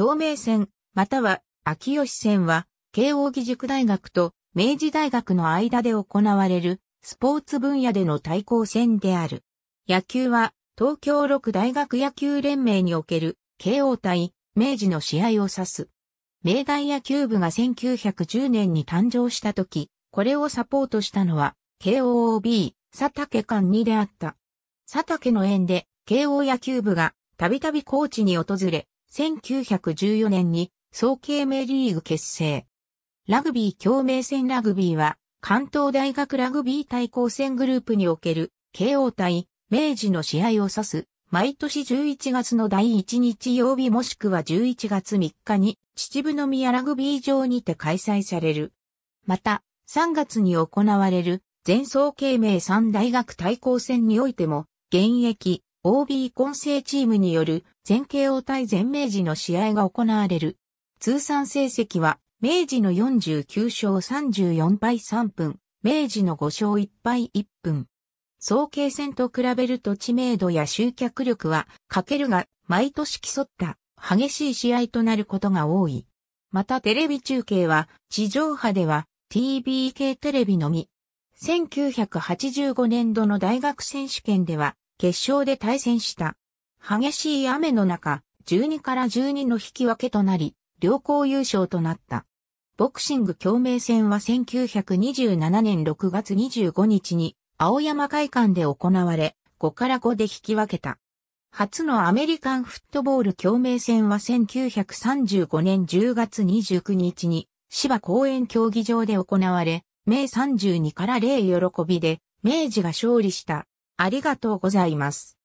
共鳴線、または秋吉線は、慶応義塾大学と明治大学の間で行われるスポーツ分野での対抗戦である。野球は東京六大学野球連盟における慶応対明治の試合を指す。明大野球部が1910年に誕生した時、これをサポートしたのは、KOOB、佐竹館にであった。佐竹の縁で、慶応野球部がたびたび高知に訪れ、1914年に総計明リーグ結成。ラグビー共鳴戦ラグビーは、関東大学ラグビー対抗戦グループにおける、慶応対明治の試合を指す、毎年11月の第1日曜日もしくは11月3日に、秩父宮ラグビー場にて開催される。また、3月に行われる、全総慶明三大学対抗戦においても、現役、OB 混成チームによる全慶応対全明治の試合が行われる。通算成績は、明治の49勝34敗3分、明治の5勝1敗1分。総計戦と比べると知名度や集客力は、かけるが、毎年競った激しい試合となることが多い。またテレビ中継は、地上波では TBK テレビのみ。1985年度の大学選手権では、決勝で対戦した。激しい雨の中、12から12の引き分けとなり、両校優勝となった。ボクシング共鳴戦は1927年6月25日に青山会館で行われ、5から5で引き分けた。初のアメリカンフットボール共鳴戦は1935年10月29日に芝公園競技場で行われ、明32から0喜びで明治が勝利した。ありがとうございます。